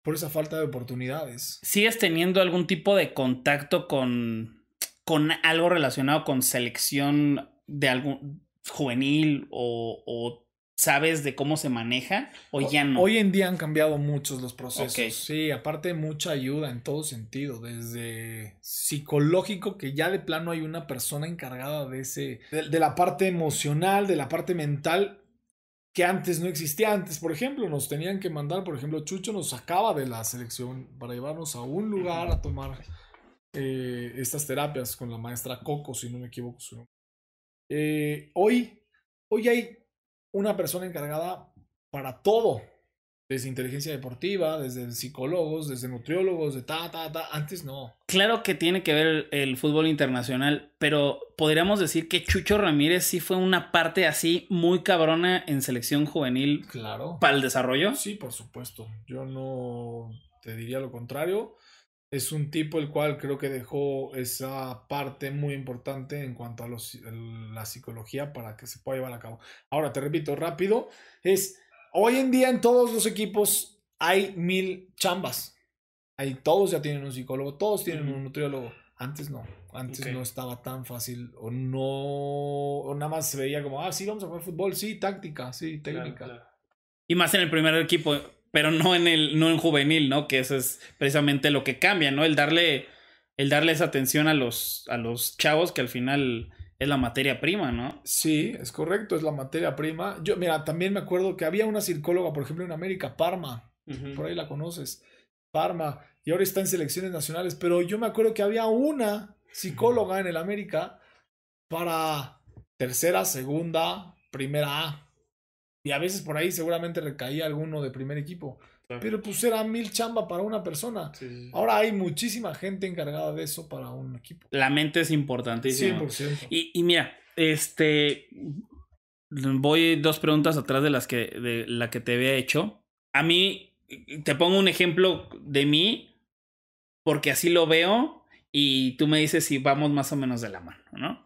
Por esa falta de oportunidades. ¿Sigues teniendo algún tipo de contacto con, con algo relacionado con selección de algún juvenil o, o sabes de cómo se maneja o, ya no? Hoy en día han cambiado muchos los procesos. Sí, aparte mucha ayuda en todo sentido, desde psicológico, que ya de plano hay una persona encargada de ese, de, la parte emocional, de la parte mental, que antes no existía. Antes, por ejemplo, nos tenían que mandar, por ejemplo, Chucho nos sacaba de la selección para llevarnos a un lugar a tomar eh, estas terapias con la maestra Coco, si no me equivoco. Eh, hoy, hoy hay una persona encargada para todo, desde inteligencia deportiva, desde psicólogos, desde nutriólogos, de ta, ta, ta, antes no. Claro que tiene que ver el, fútbol internacional, pero podríamos decir que Chucho Ramírez sí fue una parte así muy cabrona en selección juvenil. Claro. Para el desarrollo. Sí, por supuesto. Yo no te diría lo contrario es un tipo el cual creo que dejó esa parte muy importante en cuanto a los, la psicología para que se pueda llevar a cabo. Ahora, te repito rápido, es hoy en día en todos los equipos hay mil chambas. hay todos ya tienen un psicólogo, todos tienen un nutriólogo. Antes no, antes no estaba tan fácil o no, o nada más se veía como, ah, sí, vamos a jugar fútbol, sí, táctica, sí, técnica. Y más en el primer equipo, pero no en el no en juvenil, ¿no? Que eso es precisamente lo que cambia, ¿no? El darle el darle esa atención a los a los chavos que al final es la materia prima, ¿no? Sí, es correcto, es la materia prima. Yo mira, también me acuerdo que había una psicóloga, por ejemplo, en América Parma, por ahí la conoces, Parma, y ahora está en selecciones nacionales, pero yo me acuerdo que había una psicóloga en el América para tercera, segunda, primera A y a veces por ahí seguramente recaía alguno de primer equipo. Pero pues era mil chamba para una persona. Ahora hay muchísima gente encargada de eso para un equipo. La mente es importantísima. 100%. Y, y mira, este. Voy dos preguntas atrás de las que, de la que te había hecho. A mí, te pongo un ejemplo de mí, porque así lo veo y tú me dices si vamos más o menos de la mano, ¿no?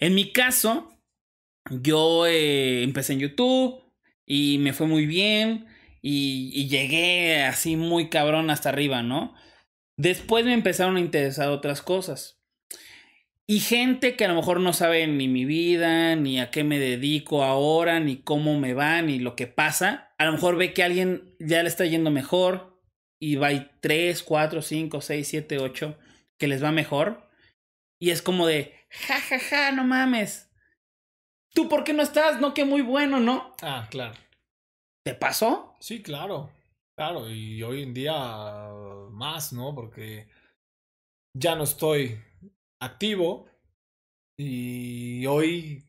En mi caso, yo eh, empecé en YouTube, y me fue muy bien y, llegué así muy cabrón hasta arriba, ¿no? Después me empezaron a interesar otras cosas. Y gente que a lo mejor no sabe ni mi vida, ni a qué me dedico ahora, ni cómo me va, ni lo que pasa. A lo mejor ve que alguien ya le está yendo mejor y va y 3, 4, 5, 6, 7, 8 que les va mejor. Y es como de, ja, ja, ja, no mames. ¿Tú por qué no estás? No, que muy bueno, ¿no? Ah, claro. ¿Te pasó? Sí, claro. Claro, y hoy en día más, ¿no? Porque ya no estoy activo y hoy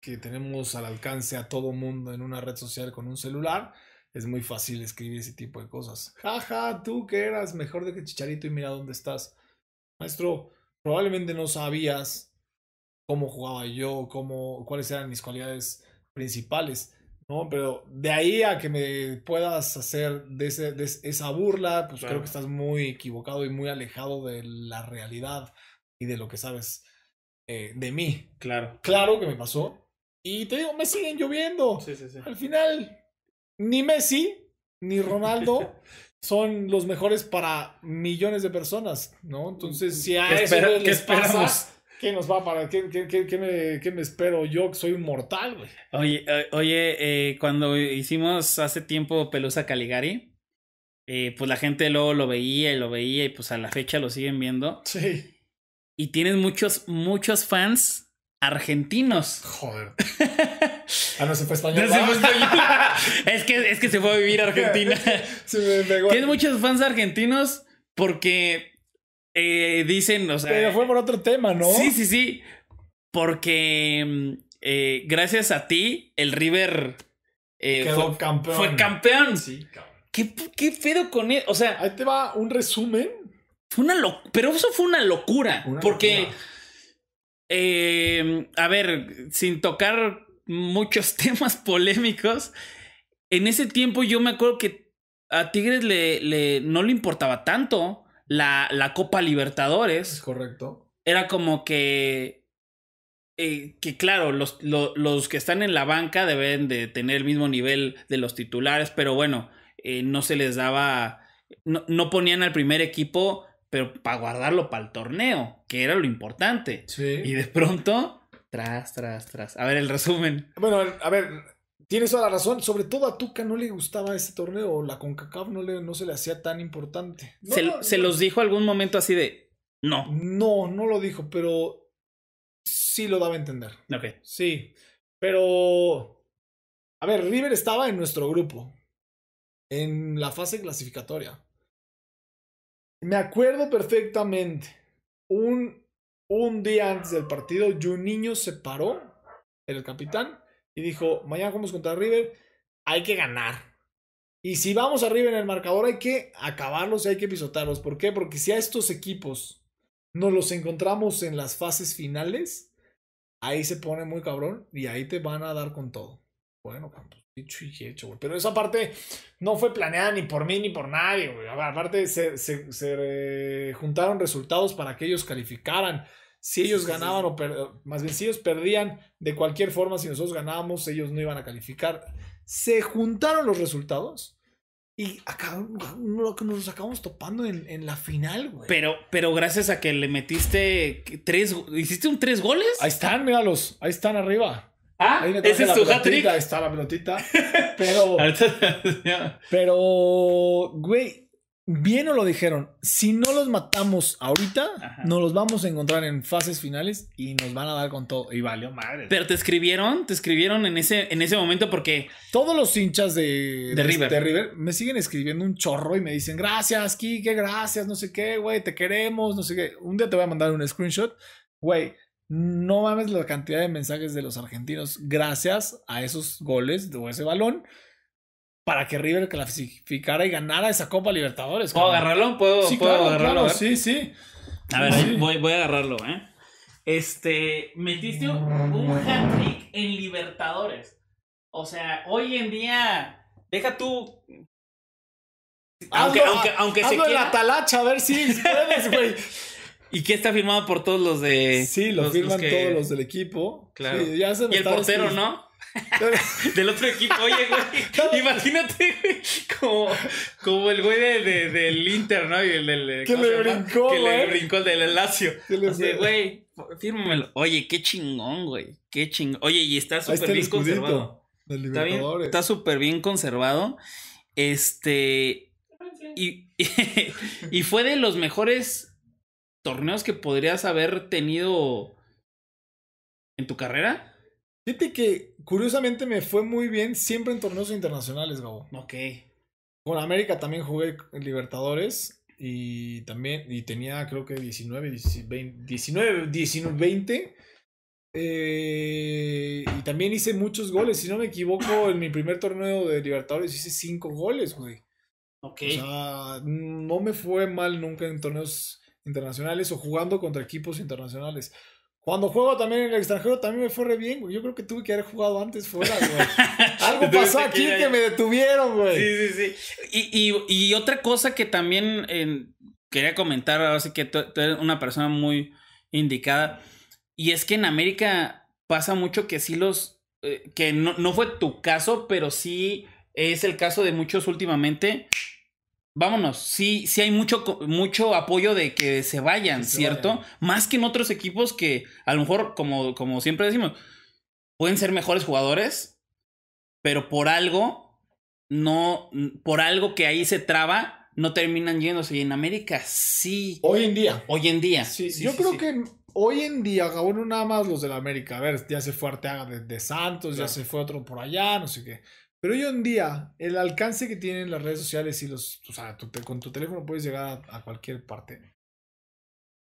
que tenemos al alcance a todo mundo en una red social con un celular, es muy fácil escribir ese tipo de cosas. Jaja, ja, tú que eras mejor de que Chicharito y mira dónde estás. Maestro, probablemente no sabías cómo jugaba yo, cómo, cuáles eran mis cualidades principales, ¿no? Pero de ahí a que me puedas hacer de, esa burla, pues creo que estás muy equivocado y muy alejado de la realidad y de lo que sabes eh, de mí. Claro. Claro que me pasó. Y te digo, me siguen lloviendo. Sí, sí, sí. Al final, ni Messi ni Ronaldo (laughs) son los mejores para millones de personas, ¿no? Entonces, mm, si a eso ¿Qué nos va para? ¿Qué, qué, me, espero yo soy un mortal, güey? Oye, eh, oye eh, cuando hicimos hace tiempo Pelusa Caligari, eh, pues la gente luego lo veía y lo veía y pues a la fecha lo siguen viendo. Sí. Y tienes muchos, muchos fans argentinos. Joder. (laughs) Ah, no, se fue español. No, (laughs) es, que, se fue a vivir Argentina. se me Tienes muchos fans argentinos porque eh, dicen, o sea. Pero fue por otro tema, ¿no? Sí, sí, sí. Porque mm, eh, gracias a ti, el River eh, fue, campeón. Fue campeón. Sí, ¿Qué, ¿Qué pedo con él? O sea. Ahí te va un resumen. Fue una Pero eso fue una locura. porque. Eh, a ver, sin tocar muchos (laughs) temas polémicos. En ese tiempo yo me acuerdo que a Tigres le, le no le importaba tanto la, Copa Libertadores. Es correcto. Era como que. Eh, que claro, los, los que están en la banca deben de tener el mismo nivel de los titulares, pero bueno, eh, no se les daba. No, no ponían al primer equipo, pero para guardarlo para el torneo, que era lo importante. Sí. Y de pronto. Tras, tras, tras. A ver el resumen. Bueno, a ver, Tienes toda la razón, sobre todo a Tuca no le gustaba este torneo, la CONCACAF no, no se le hacía tan importante. se, los dijo algún momento así de, no. No, no lo dijo, pero sí lo daba a entender. Ok. Sí, pero... A ver, River estaba en nuestro grupo, en la fase clasificatoria. Me acuerdo perfectamente, un, un día antes del partido, Juninho se paró, el capitán, y dijo, mañana vamos contra River, hay que ganar. Y si vamos arriba en el marcador, hay que acabarlos y hay que pisotarlos. ¿Por qué? Porque si a estos equipos nos los encontramos en las fases finales, ahí se pone muy cabrón y ahí te van a dar con todo. Bueno, dicho y hecho, güey. Pero esa parte no fue planeada ni por mí ni por nadie, Aparte, se eh, juntaron resultados para que ellos calificaran si ellos ganaban o más bien si ellos perdían, de cualquier forma, si nosotros ganábamos, ellos no iban a calificar. Se juntaron los resultados. Y acá lo que nos acabamos topando en, la final, güey. Pero, pero gracias a que le metiste tres, hiciste un tres goles. Ahí están, míralos, ahí están arriba. Ah, ese es tu hat trick. Ahí está la pelotita. Pero, (laughs) pero, güey, bien o lo dijeron, si no los matamos ahorita, nos los vamos a encontrar en fases finales y nos van a dar con todo. Y valió madre. Pero te escribieron, te escribieron en ese, en ese momento porque... Todos los hinchas de, River. de River. me siguen escribiendo un chorro y me dicen, gracias, Kike, gracias, no sé qué, güey, te queremos, no sé qué. Un día te voy a mandar un screenshot, güey. No mames la cantidad de mensajes de los argentinos gracias a esos goles o ese balón para que River clasificara y ganara esa Copa Libertadores. ¿Puedo agarrarlo? ¿Puedo, ¿puedo agarrarlo? sí, sí. A ver, Voy, voy, a agarrarlo, ¿eh? Este, metiste un hat-trick en Libertadores. O sea, hoy en día, deja tú... Aunque, aunque, ah, aunque se quiera... la talacha, a ver si (laughs) puedes, güey. ¿Y que está firmado por todos los de...? Sí, lo firman todos los del equipo. Claro. y el portero, ¿no? (laughs) Del otro equipo, oye, güey. (laughs) Imagínate, güey, como, como el güey de, del Inter, ¿no? el del. Eh, que le brincó, Que le brincó el del Lazio. (laughs) güey, fírmamelo. Oye, qué chingón, güey. Qué chingón. Oye, y está súper bien conservado. Está bien, está súper bien conservado. Este. y, y fue de los mejores torneos que podrías haber tenido en tu carrera. Fíjate que curiosamente me fue muy bien siempre en torneos internacionales, Gabo. Ok. Con América también jugué en Libertadores y también y tenía creo que 19, 20, 19, 20. Eh, y también hice muchos goles. Si no me equivoco, en mi primer torneo de Libertadores hice 5 goles, güey. Ok. O sea, no me fue mal nunca en torneos internacionales o jugando contra equipos internacionales. Cuando juego también en el extranjero también me fue re bien, güey. Yo creo que tuve que haber jugado antes fuera, güey. (laughs) Algo pasó aquí que, me detuvieron, güey. Sí, sí, sí. Y, otra cosa que también quería comentar, ahora sí que tú, eres una persona muy indicada. Y es que en América pasa mucho que sí los. Eh, que no fue tu caso, pero sí es el caso de muchos últimamente vámonos, sí, sí hay mucho, mucho apoyo de que se vayan, ¿cierto? Más que en otros equipos que a lo mejor, como, como siempre decimos, pueden ser mejores jugadores, pero por algo, no, por algo que ahí se traba, no terminan yéndose. Y en América sí. Hoy en día. Hoy en día. Sí, yo creo que hoy en día, bueno, nada más los de América. A ver, ya se fue Arteaga de, Santos, ya se fue otro por allá, no sé qué. Pero hoy en día, el alcance que tienen las redes sociales y los. O sea, con tu teléfono puedes llegar a, cualquier parte.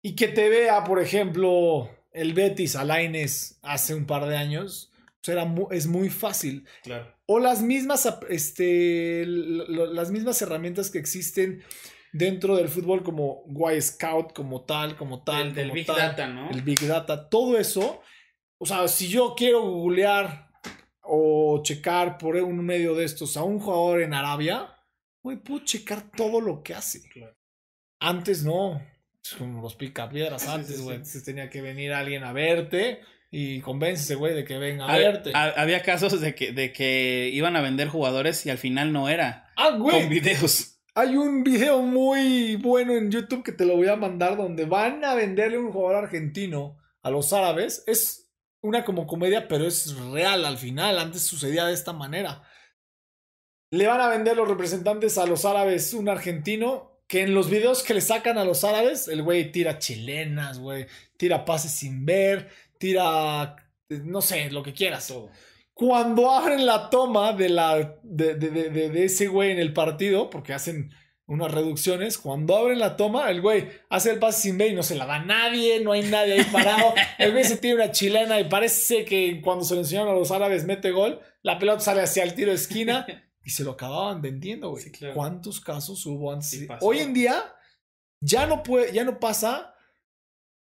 Y que te vea, por ejemplo, el Betis Alaines hace un par de años. O pues sea, es muy fácil. Claro. O las mismas, este, las mismas herramientas que existen dentro del fútbol, como Y Scout, como tal, como tal. El, Big Data, ¿no? El Big Data. Todo eso. O sea, si yo quiero googlear o checar por un medio de estos a un jugador en Arabia, güey, puedo checar todo lo que hace. Antes no, como los picapiedras antes, güey, tenía que venir alguien a verte y convéncese, güey, de que venga a, verte. había casos de que, de que iban a vender jugadores y al final no era. Ah, güey. Con videos. Hay un video muy bueno en YouTube que te lo voy a mandar donde van a venderle un jugador argentino a los árabes. Es una como comedia, pero es real al final. Antes sucedía de esta manera. Le van a vender los representantes a los árabes un argentino que en los videos que le sacan a los árabes, el güey tira chilenas, güey, tira pases sin ver, tira, no sé, lo que quieras. Cuando abren la toma de, la, de, de, de ese güey en el partido, porque hacen unas reducciones. Cuando abren la toma, el güey hace el pase sin B y no se la da nadie, no hay nadie ahí parado. El güey se tira una chilena y parece que cuando se le enseñaron a los árabes mete gol, la pelota sale hacia el tiro de esquina y se lo acababan vendiendo, güey. ¿Cuántos casos hubo antes? Hoy en día ya no, puede, ya no pasa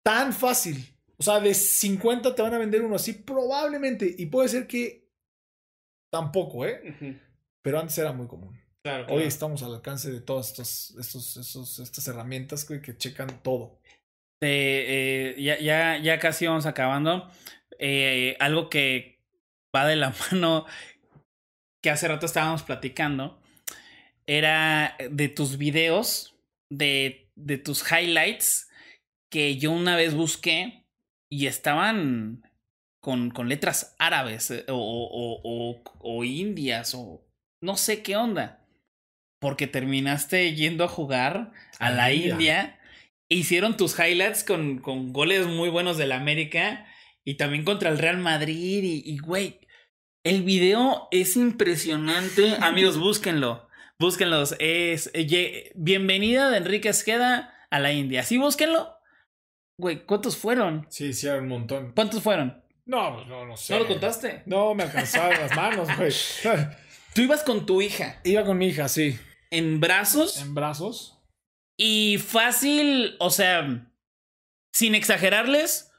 tan fácil. O sea, de 50 te van a vender uno así, probablemente. Y puede ser que tampoco, ¿eh? Pero antes era muy común. Hoy estamos al alcance de todas estos, estas herramientas que, checan todo. Eh, ya, ya, casi vamos acabando. Eh, algo que va de la (laughs) mano, que hace rato estábamos platicando, era de tus videos, de, tus highlights, que yo una vez busqué y estaban con, letras árabes eh, o indias o no sé qué onda porque terminaste yendo a jugar a la India. Hicieron tus highlights con, goles muy buenos del América y también contra el Real Madrid. Y, güey, el video es impresionante. (laughs) Amigos, búsquenlo. Búsquenlos. Es eh, Bienvenida de Enrique Esqueda a la India. Sí, búsquenlo. Güey, ¿cuántos fueron? Sí, sí, un montón. ¿Cuántos fueron? No, pues, no, no sé. ¿No lo contaste? No, me alcanzaron las manos, güey. (laughs) Tú ibas con tu hija. Iba con mi hija, sí en brazos. En brazos. Y fácil, o sea, sin exagerarles,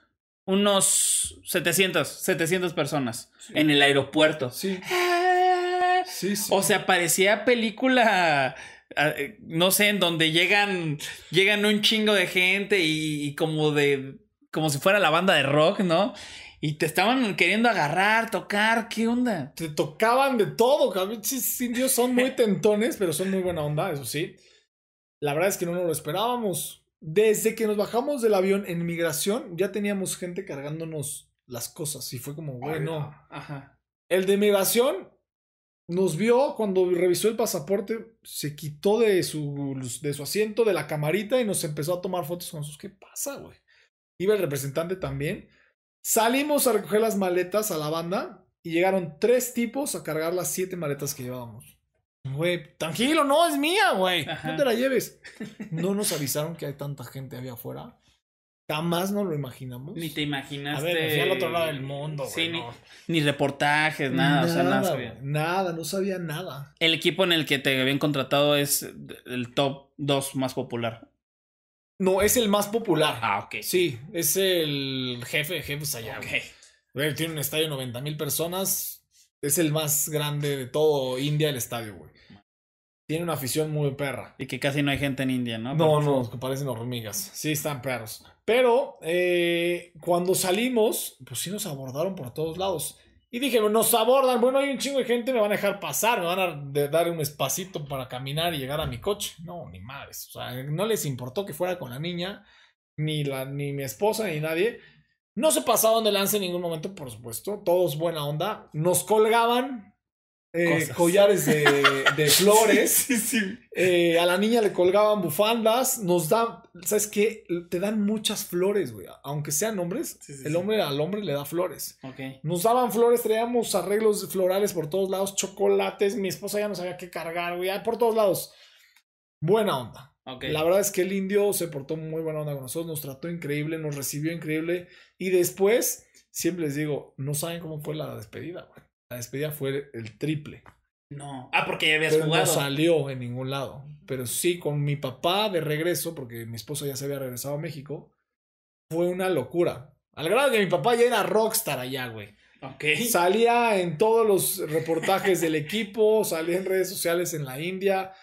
unos 700, 700 personas en el aeropuerto. Sí. Ah. sí, sí. O sea, parecía película ah, eh, no sé, en donde llegan, llegan un chingo de gente y, y, como de, como si fuera la banda de rock, ¿no? Y te estaban queriendo agarrar, tocar, ¿qué onda? Te tocaban de todo, cabrón. Dios, son muy (laughs) tentones, pero son muy buena onda, eso sí. La verdad es que no nos lo esperábamos. Desde que nos bajamos del avión en migración, ya teníamos gente cargándonos las cosas. Y fue como, bueno. Ah, ajá. El de migración nos vio cuando revisó el pasaporte, se quitó de su, de su asiento, de la camarita y nos empezó a tomar fotos con sus... ¿Qué pasa, güey? Iba el representante también. Salimos a recoger las maletas a la banda y llegaron tres tipos a cargar las siete maletas que llevábamos. Güey, tranquilo, no, es mía, güey. No te la lleves. (laughs) No nos avisaron que hay tanta gente ahí afuera. Jamás no lo imaginamos. Ni te imaginaste. A ver, otro lado del mundo, Ni, reportajes, nada. Nada, o sea, nada, nada, no sabía nada. El equipo en el que te habían contratado es el top 2 más popular. No, es el más popular. Ah, ok. Sí, es el jefe de jefes allá. Okay. tiene un estadio de 90 mil personas. Es el más grande de todo India, el estadio, güey. Tiene una afición muy perra. Y que casi no hay gente en India, ¿no? No, no, pues que parecen hormigas. Sí, están perros. Pero eh, cuando salimos, pues sí nos abordaron por todos lados. Y dije, nos abordan, bueno, hay un chingo de gente, me van a dejar pasar, me van a dar un espacito para caminar y llegar a mi coche. No, ni madres. O sea, no les importó que fuera con la niña, ni, la, ni mi esposa, ni nadie. No se pasaban de lance en ningún momento, por supuesto. Todos buena onda. Nos colgaban, eh, collares de, (laughs) flores. Eh, a la niña le colgaban bufandas. Nos dan, ¿sabes qué? Te dan muchas flores, güey. Aunque sean hombres, el hombre al hombre le da flores. Nos daban flores, traíamos arreglos florales por todos lados, chocolates. Mi esposa ya no sabía qué cargar, güey. Por todos lados. Buena onda. La verdad es que el indio se portó muy buena onda con nosotros, nos trató increíble, nos recibió increíble. Y después, siempre les digo, no saben cómo fue la despedida, güey la despedida fue el triple. No. Ah, porque ya habías jugado. No salió en ningún lado. Pero sí, con mi papá de regreso, porque mi esposo ya se había regresado a México, fue una locura. Al grado que mi papá ya era rockstar allá, güey. Salía en todos los reportajes del equipo, salía en redes sociales en la India,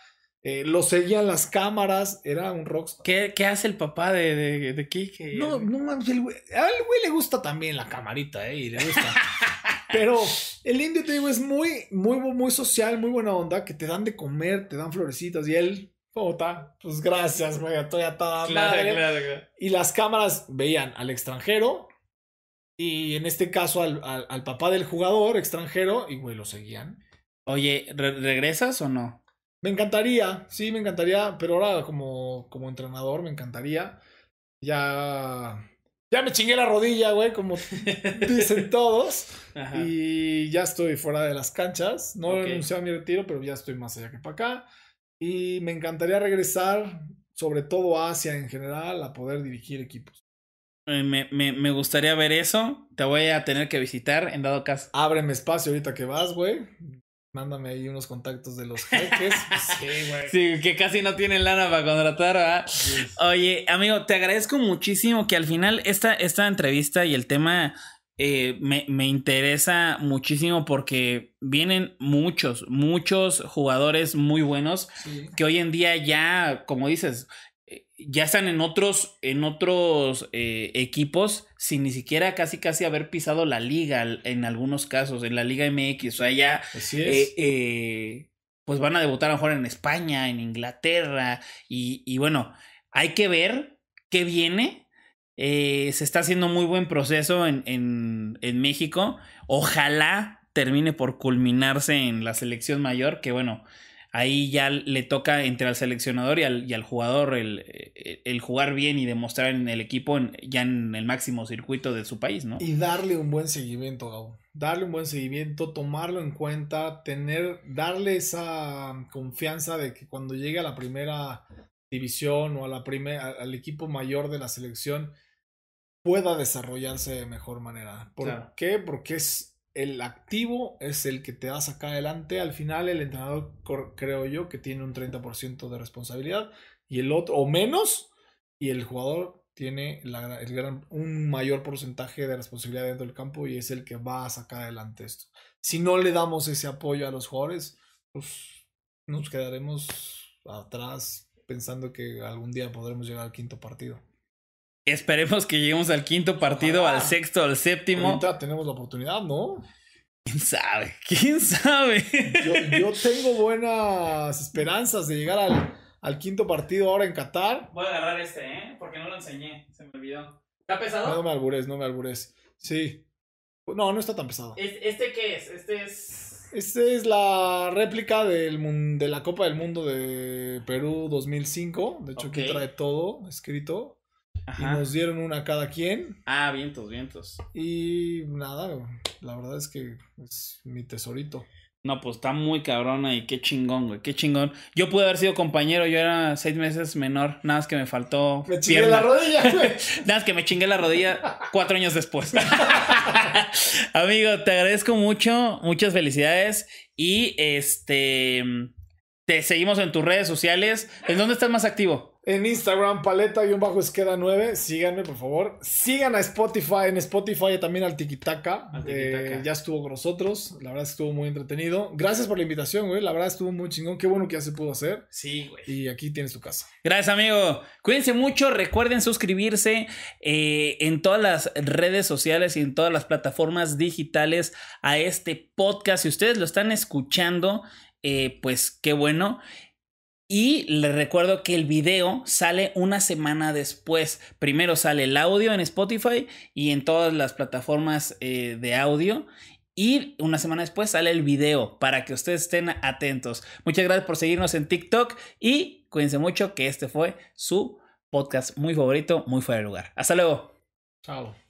eh, lo seguían las cámaras, era un rockstar. ¿Qué, hace el papá de, de, de Kike? No, no al güey le gusta también la camarita, ¿eh? Y le gusta. (laughs) Pero el indio, te digo, es muy, muy, muy social, muy buena onda, que te dan de comer, te dan florecitas y él, puta, pues gracias, güey, estoy atada. Y las cámaras veían al extranjero y en este caso al, papá del jugador extranjero y, güey, lo seguían. Oye, ¿regresas o no? Me encantaría, sí, me encantaría, pero ahora como, como entrenador me encantaría. Ya ya me chingué la rodilla, güey, como dicen (laughs) todos. Y ya estoy fuera de las canchas. No he renunciado mi retiro, pero ya estoy más allá que para acá. Y me encantaría regresar, sobre todo a Asia en general, a poder dirigir equipos. Me, me, gustaría ver eso. Te voy a tener que visitar en dado caso. Ábreme espacio ahorita que vas, güey. Mándame ahí unos contactos de los jeques. (laughs) sí, güey. Sí, que casi no tienen lana para contratar, ¿verdad? Oye, amigo, te agradezco muchísimo que al final esta, esta entrevista y el tema eh, me, interesa muchísimo porque vienen muchos, muchos jugadores muy buenos que hoy en día ya, como dices, eh, ya están en otros, en otros eh, equipos sin ni siquiera casi casi haber pisado la liga en algunos casos, en la Liga MX. O sea, ya eh, pues van a debutar a lo mejor en España, en Inglaterra. Y, bueno, hay que ver qué viene. se está haciendo muy buen proceso en, en México. Ojalá termine por culminarse en la selección mayor, que bueno, ahí ya le toca entre al seleccionador y al, y al jugador el, jugar bien y demostrar en el equipo ya en el máximo circuito de su país, ¿no? Y darle un buen seguimiento, Darle un buen seguimiento, tomarlo en cuenta, tener, darle esa confianza de que cuando llegue a la primera división o a la al equipo mayor de la selección pueda desarrollarse de mejor manera. ¿Por qué? Porque es el activo es el que te a sacar adelante. Al final, el entrenador creo yo que tiene un 30% de responsabilidad y el otro, o menos, y el jugador tiene gran, un mayor porcentaje de responsabilidad dentro del campo y es el que va a sacar adelante esto. Si no le damos ese apoyo a los jugadores, pues nos quedaremos atrás pensando que algún día podremos llegar al quinto partido. Esperemos que lleguemos al quinto partido, al sexto, al séptimo. Ahorita tenemos la oportunidad, ¿no? ¿Quién sabe? ¿Quién sabe? Yo, tengo buenas esperanzas de llegar al, quinto partido ahora en Qatar. Voy a agarrar este, ¿eh? Porque no lo enseñé, se me olvidó. ¿Está pesado? No, me albures, no me albures. Sí. No, no está tan pesado. ¿Este qué es? Este es... Este es la réplica del, de la Copa del Mundo de Perú 2005. De hecho, que aquí trae todo escrito. Y nos dieron una cada quien. Ah, vientos, vientos. Y nada, la verdad es que es mi tesorito. No, pues está muy cabrona y qué chingón, güey, qué chingón. Yo pude haber sido compañero, yo era seis meses menor, nada más que me faltó. Me chingué la rodilla, güey. (laughs) nada más que me chingué la rodilla cuatro años después. (laughs) Amigo, te agradezco mucho, muchas felicidades y este. Te seguimos en tus redes sociales. ¿En dónde estás más activo? En Instagram, paleta-esqueda9. y un bajo Síganme, por favor. Sigan a Spotify. En Spotify también al Tikitaka. Al eh, ya estuvo con nosotros. La verdad estuvo muy entretenido. Gracias por la invitación, güey. La verdad estuvo muy chingón. Qué bueno que ya se pudo hacer. Sí, güey. Y aquí tienes tu casa. Gracias, amigo. Cuídense mucho. Recuerden suscribirse eh, en todas las redes sociales y en todas las plataformas digitales a este podcast. Si ustedes lo están escuchando, eh, pues qué bueno. Y les recuerdo que el video sale una semana después. Primero sale el audio en Spotify y en todas las plataformas eh, de audio. Y una semana después sale el video para que ustedes estén atentos. Muchas gracias por seguirnos en TikTok y cuídense mucho que este fue su podcast muy favorito, muy fuera de lugar. Hasta luego. Chao.